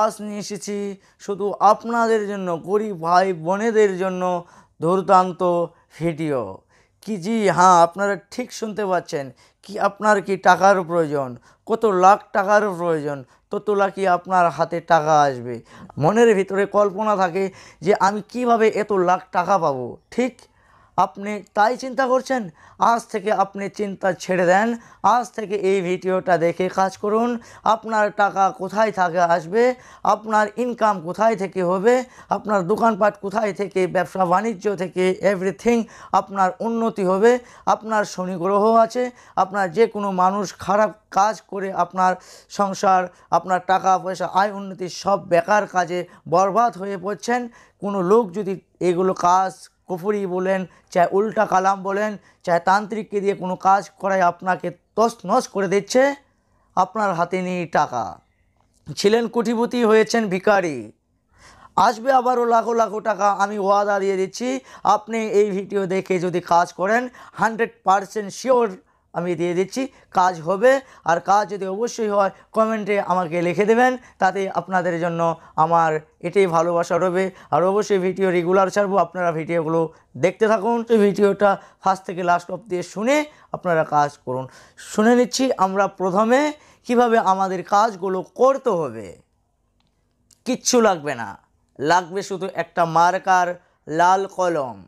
আজ নিয়ে এসেছি শুধু আপনাদের জন্য গরিব ভাই বোনেদের জন্য দুর্দান্ত ভিডিও কি জি হ্যাঁ আপনারা ঠিক শুনতে পাচ্ছেন কি আপনার কি টাকার প্রয়োজন কত লাখ টাকার প্রয়োজন তত লাখই আপনার হাতে টাকা আসবে মনের ভিতরে কল্পনা থাকে যে আমি কিভাবে এত লাখ টাকা পাবো ঠিক আপনি তাই চিন্তা করছেন আজ থেকে আপনি চিন্তা ছেড়ে দেন আজ থেকে এই ভিডিওটা দেখে কাজ করুন আপনার টাকা কোথায় থাকে আসবে আপনার ইনকাম কোথায় থেকে হবে আপনার দোকানপাট কোথায় থেকে ব্যবসা বাণিজ্য থেকে এভরিথিং আপনার উন্নতি হবে আপনার শনি গ্রহ আছে আপনার যে কোনো মানুষ খারাপ কাজ করে আপনার সংসার আপনার টাকা পয়সা আয় উন্নতি সব বেকার কাজে বরবাদ হয়ে পড়ছেন কোনো লোক যদি এগুলো কাজ কুফুরি বলেন চাহে উল্টা কালাম বলেন চাহে তান্ত্রিককে দিয়ে কোনো কাজ করায় আপনাকে তস নস করে দিচ্ছে আপনার হাতে নেই টাকা ছিলেন কুটিপতি হয়েছেন ভিকারি আসবে আবারও লাখো লাখো টাকা আমি ওয়াদা দিয়ে দিচ্ছি আপনি এই ভিডিও দেখে যদি কাজ করেন হান্ড্রেড পারসেন্ট শিওর আমি দিয়ে দিচ্ছি কাজ হবে আর কাজ যদি অবশ্যই হয় কমেন্টে আমাকে লিখে দেবেন তাতে আপনাদের জন্য আমার এটাই ভালোবাসা রবে আর অবশ্যই ভিডিও রেগুলার ছাড়বো আপনারা ভিডিওগুলো দেখতে থাকুন সেই ভিডিওটা ফার্স্ট থেকে লাস্ট অফ দিয়ে শুনে আপনারা কাজ করুন শুনে নিচ্ছি আমরা প্রথমে কিভাবে আমাদের কাজগুলো করতে হবে কিচ্ছু লাগবে না লাগবে শুধু একটা মার্কার লাল কলম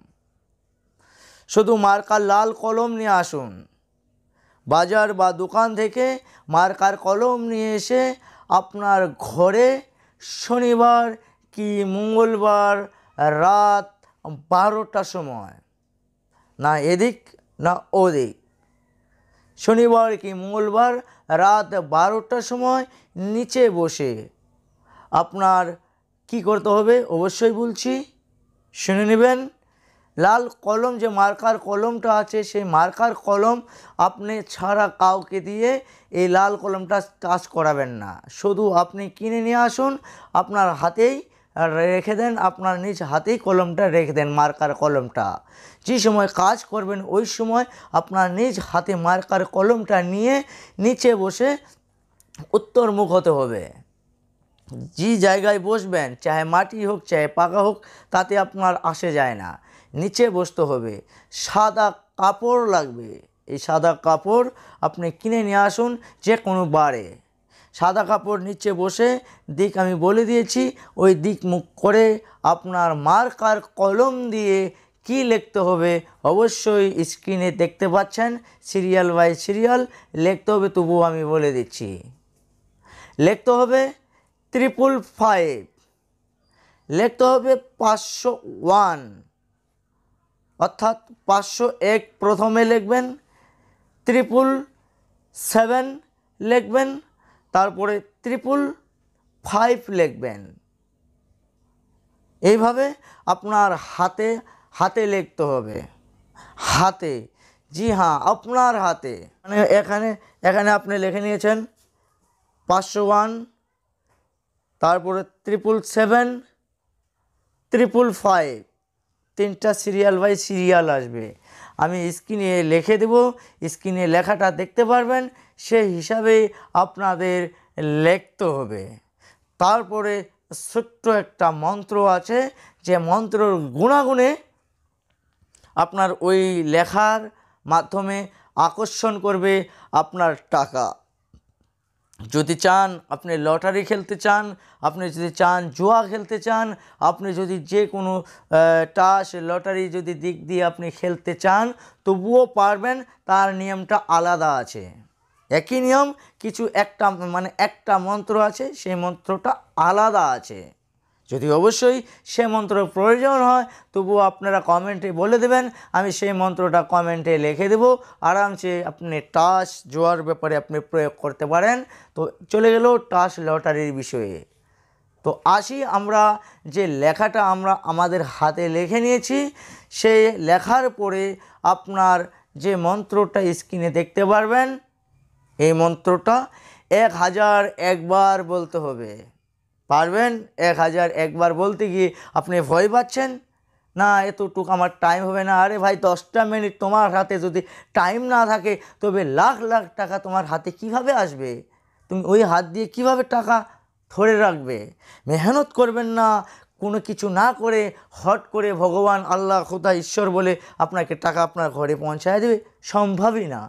শুধু মার্কার লাল কলম নিয়ে আসুন বাজার বা দোকান থেকে মার্কার কলম নিয়ে এসে আপনার ঘরে শনিবার কি মঙ্গলবার রাত বারোটা সময় না এদিক না ওদিক শনিবার কি মঙ্গলবার রাত বারোটার সময় নিচে বসে আপনার কি করতে হবে অবশ্যই বলছি শুনে নেবেন লাল কলম যে মার্কার কলমটা আছে সেই মার্কার কলম আপনি ছাড়া কাউকে দিয়ে এই লাল কলমটা চাষ করাবেন না শুধু আপনি কিনে নিয়ে আসুন আপনার হাতেই রেখে দেন আপনার নিজ হাতেই কলমটা রেখে দেন মার্কার কলমটা যে সময় কাজ করবেন ওই সময় আপনার নিজ হাতে মার্কার কলমটা নিয়ে নিচে বসে উত্তরমুখ হতে হবে যে জায়গায় বসবেন চাহে মাটি হোক চাহে পাকা হোক তাতে আপনার আসে যায় না নিচে বসতে হবে সাদা কাপড় লাগবে এই সাদা কাপড় আপনি কিনে নিয়ে আসুন যে কোনো বারে সাদা কাপড় নিচে বসে দিক আমি বলে দিয়েছি ওই দিক মুখ করে আপনার মার্কার কলম দিয়ে কি লিখতে হবে অবশ্যই স্ক্রিনে দেখতে পাচ্ছেন সিরিয়াল বাই সিরিয়াল লিখতে হবে তবুও আমি বলে দিচ্ছি লিখতে হবে ত্রিপুল ফাইভ লিখতে হবে পাঁচশো ওয়ান অর্থাৎ পাঁচশো এক প্রথমে লিখবেন ত্রিপুল সেভেন লিখবেন তারপরে ত্রিপুল ফাইভ লিখবেন এইভাবে আপনার হাতে হাতে লিখতে হবে হাতে জি হ্যাঁ আপনার হাতে মানে এখানে এখানে আপনি লিখে নিয়েছেন পাঁচশো ওয়ান তারপরে ত্রিপুল সেভেন ত্রিপুল ফাইভ তিনটা সিরিয়াল বাই সিরিয়াল আসবে আমি স্ক্রিনে লিখে দেব স্ক্রিনে লেখাটা দেখতে পারবেন সেই হিসাবে আপনাদের লিখতে হবে তারপরে ছোট্ট একটা মন্ত্র আছে যে মন্ত্রর গুণাগুণে আপনার ওই লেখার মাধ্যমে আকর্ষণ করবে আপনার টাকা যদি চান আপনি লটারি খেলতে চান আপনি যদি চান জুয়া খেলতে চান আপনি যদি যে কোনো টাস লটারি যদি দিক দিয়ে আপনি খেলতে চান তবুও পারবেন তার নিয়মটা আলাদা আছে একই নিয়ম কিছু একটা মানে একটা মন্ত্র আছে সেই মন্ত্রটা আলাদা আছে যদি অবশ্যই সে মন্ত্র প্রয়োজন হয় তবু আপনারা কমেন্টে বলে দেবেন আমি সেই মন্ত্রটা কমেন্টে লিখে দেব আরামসে আপনি টাস জোয়ার ব্যাপারে আপনি প্রয়োগ করতে পারেন তো চলে গেল টাস লটারির বিষয়ে তো আসি আমরা যে লেখাটা আমরা আমাদের হাতে লিখে নিয়েছি সেই লেখার পরে আপনার যে মন্ত্রটা স্ক্রিনে দেখতে পারবেন এই মন্ত্রটা এক হাজার একবার বলতে হবে পারবেন এক হাজার একবার বলতে গিয়ে আপনি ভয় পাচ্ছেন না এতটুকু আমার টাইম হবে না আরে ভাই দশটা মিনিট তোমার হাতে যদি টাইম না থাকে তবে লাখ লাখ টাকা তোমার হাতে কিভাবে আসবে তুমি ওই হাত দিয়ে কিভাবে টাকা ধরে রাখবে মেহনত করবেন না কোনো কিছু না করে হট করে ভগবান আল্লাহ খোদা ঈশ্বর বলে আপনাকে টাকা আপনার ঘরে পৌঁছায় দেবে সম্ভবই না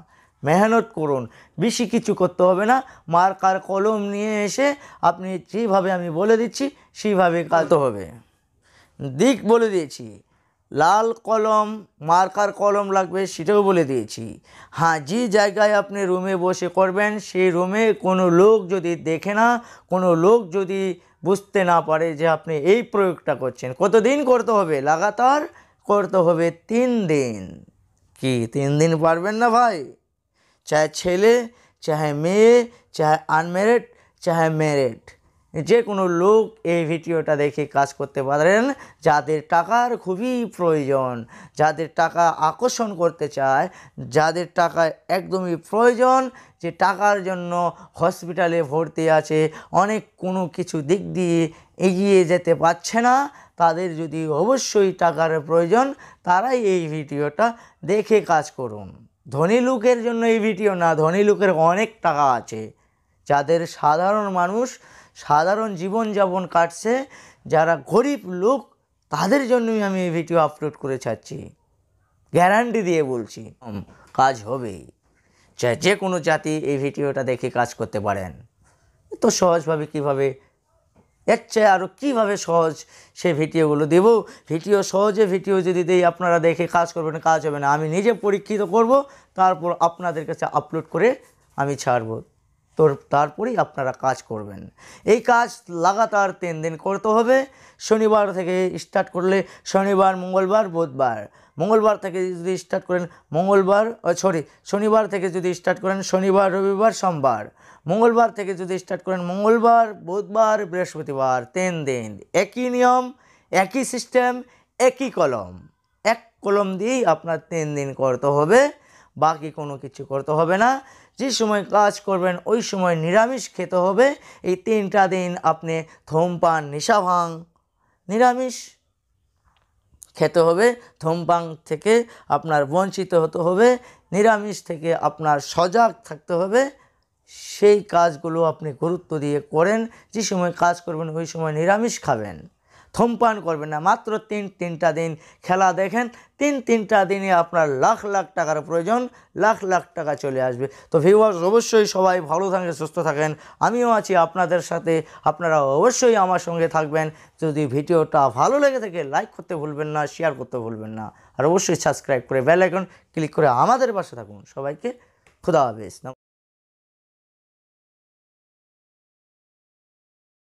মেহনত করুন বেশি কিছু করতে হবে না মার্কার কলম নিয়ে এসে আপনি যেভাবে আমি বলে দিচ্ছি সেইভাবে কালতে হবে দিক বলে দিয়েছি লাল কলম মার্কার কলম লাগবে সেটাও বলে দিয়েছি হ্যাঁ যে জায়গায় আপনি রুমে বসে করবেন সেই রুমে কোনো লোক যদি দেখে না কোনো লোক যদি বুঝতে না পারে যে আপনি এই প্রয়োগটা করছেন কতদিন করতে হবে লাগাতার করতে হবে তিন দিন কি তিন দিন পারবেন না ভাই চাহে ছেলে চাহে মেয়ে চাহে আনমেরিড চাহে মেরিড যে কোনো লোক এই ভিডিওটা দেখে কাজ করতে পারেন যাদের টাকার খুবই প্রয়োজন যাদের টাকা আকর্ষণ করতে চায় যাদের টাকা একদমই প্রয়োজন যে টাকার জন্য হসপিটালে ভর্তি আছে অনেক কোনো কিছু দিক দিয়ে এগিয়ে যেতে পারছে না তাদের যদি অবশ্যই টাকার প্রয়োজন তারাই এই ভিডিওটা দেখে কাজ করুন ধনী লোকের জন্য এই ভিডিও না ধনী লোকের অনেক টাকা আছে যাদের সাধারণ মানুষ সাধারণ জীবনযাপন কাটছে যারা গরিব লোক তাদের জন্যই আমি এই ভিডিও আপলোড করে ছাড়ছি গ্যারান্টি দিয়ে বলছি কাজ হবেই যে কোনো জাতি এই ভিডিওটা দেখে কাজ করতে পারেন তো সহজভাবে কিভাবে এর চেয়ে আরও কীভাবে সহজ সে ভিডিওগুলো দেব ভিডিও সহজে ভিডিও যদি দিই আপনারা দেখে কাজ করবেন কাজ হবে না আমি নিজে পরীক্ষিত করব তারপর আপনাদের কাছে আপলোড করে আমি ছাড়বো তোর তারপরেই আপনারা কাজ করবেন এই কাজ লাগাতার তিন দিন করতে হবে শনিবার থেকে স্টার্ট করলে শনিবার মঙ্গলবার বুধবার মঙ্গলবার থেকে যদি স্টার্ট করেন মঙ্গলবার সরি শনিবার থেকে যদি স্টার্ট করেন শনিবার রবিবার সোমবার মঙ্গলবার থেকে যদি স্টার্ট করেন মঙ্গলবার বুধবার বৃহস্পতিবার তিন দিন একই নিয়ম একই সিস্টেম একই কলম এক কলম দিয়েই আপনার তিন দিন করতে হবে বাকি কোনো কিছু করতে হবে না যে সময় কাজ করবেন ওই সময় নিরামিষ খেতে হবে এই তিনটা দিন আপনি ধূমপান নিশাভাং নিরামিষ খেতে হবে ধূমপান থেকে আপনার বঞ্চিত হতে হবে নিরামিষ থেকে আপনার সজাগ থাকতে হবে সেই কাজগুলো আপনি গুরুত্ব দিয়ে করেন যে সময় কাজ করবেন ওই সময় নিরামিষ খাবেন ধূমপান করবেন না মাত্র তিন তিনটা দিন খেলা দেখেন তিন তিনটা দিনে আপনার লাখ লাখ টাকার প্রয়োজন লাখ লাখ টাকা চলে আসবে তো ভিউয়ার্স অবশ্যই সবাই ভালো থাকেন সুস্থ থাকেন আমিও আছি আপনাদের সাথে আপনারা অবশ্যই আমার সঙ্গে থাকবেন যদি ভিডিওটা ভালো লেগে থাকে লাইক করতে ভুলবেন না শেয়ার করতে ভুলবেন না আর অবশ্যই সাবস্ক্রাইব করে বেল আইকন ক্লিক করে আমাদের পাশে থাকুন সবাইকে খুদা হাফেজ